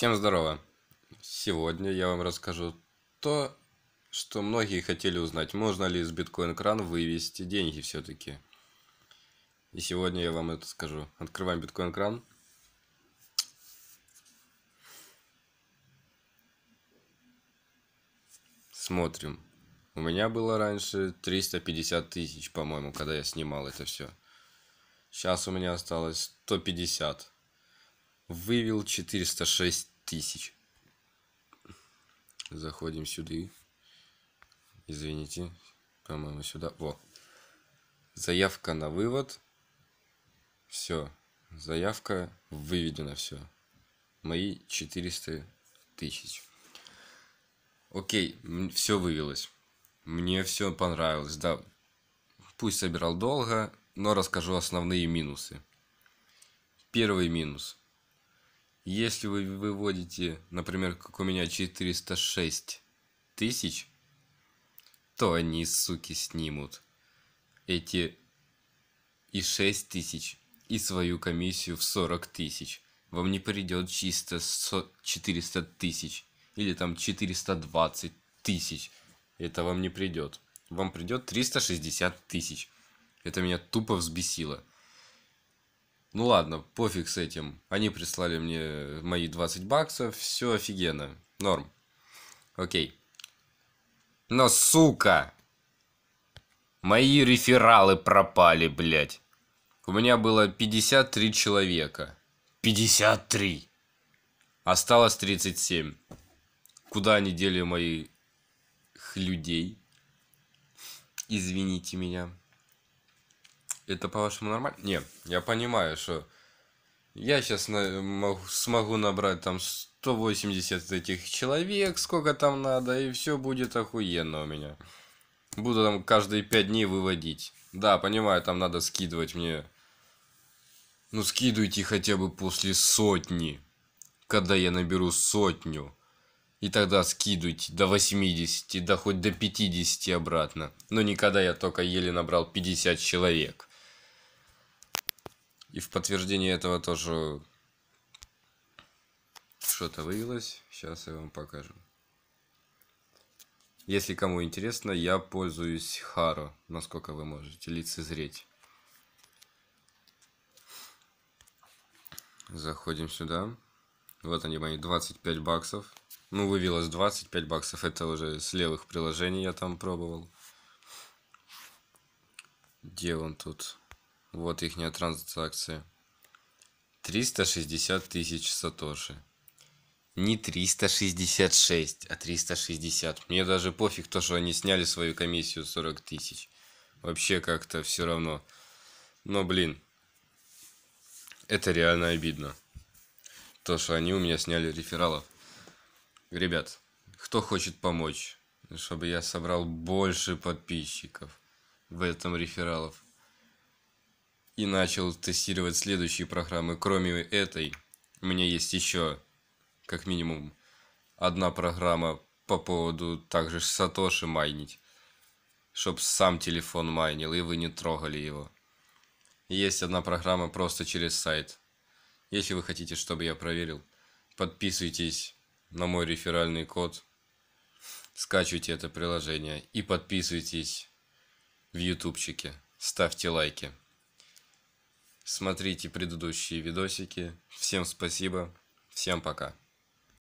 Всем здорово! Сегодня я вам расскажу то, что многие хотели узнать, можно ли из биткоин-кран вывести деньги все-таки. И сегодня я вам это скажу. Открываем биткоин-кран. Смотрим. У меня было раньше 350 тысяч, по-моему, когда я снимал это все. Сейчас у меня осталось 150 вывел 406 тысяч. Заходим сюда. Извините, по-моему, сюда. Во. Заявка на вывод. Все. Заявка выведена все. Мои 400 тысяч. Окей, все вывелось. Мне все понравилось, да. Пусть собирал долго, но расскажу основные минусы. Первый минус. Если вы выводите, например, как у меня 406 тысяч, то они, суки, снимут эти и 6 тысяч, и свою комиссию в 40 тысяч. Вам не придет чисто 400 тысяч или там 420 тысяч. Это вам не придет. Вам придет 360 тысяч. Это меня тупо взбесило. Ну ладно, пофиг с этим. Они прислали мне мои 20 баксов, все офигенно. Норм. Окей. Но, сука! Мои рефералы пропали, блядь. У меня было 53 человека. 53! Осталось 37. Куда они дели моих людей? Извините меня. Это, по-вашему, нормально? Не, я понимаю, что я сейчас на, мог, смогу набрать там 180 этих человек, сколько там надо, и все будет охуенно у меня. Буду там каждые 5 дней выводить. Да, понимаю, там надо скидывать мне. Ну, скидывайте хотя бы после сотни. Когда я наберу сотню. И тогда скидывайте до 80, да хоть до 50 обратно. Но никогда я только еле набрал 50 человек. И в подтверждение этого тоже что-то вывелось. Сейчас я вам покажу. Если кому интересно, я пользуюсь Харо, насколько вы можете лицезреть. Заходим сюда. Вот они мои 25 баксов. Ну, вывелось 25 баксов. Это уже с левых приложений я там пробовал. Где он тут? Вот их транзакция. 360 тысяч сатоши. Не 366, а 360. Мне даже пофиг то, что они сняли свою комиссию 40 тысяч. Вообще как-то все равно. Но, блин, это реально обидно. То, что они у меня сняли рефералов. Ребят, кто хочет помочь, чтобы я собрал больше подписчиков в этом рефералов – и начал тестировать следующие программы. Кроме этой, у меня есть еще, как минимум, одна программа по поводу также Сатоши майнить, чтоб сам телефон майнил, и вы не трогали его. Есть одна программа просто через сайт. Если вы хотите, чтобы я проверил, подписывайтесь на мой реферальный код, скачивайте это приложение и подписывайтесь в ютубчике, ставьте лайки. Смотрите предыдущие видосики. Всем спасибо. Всем пока.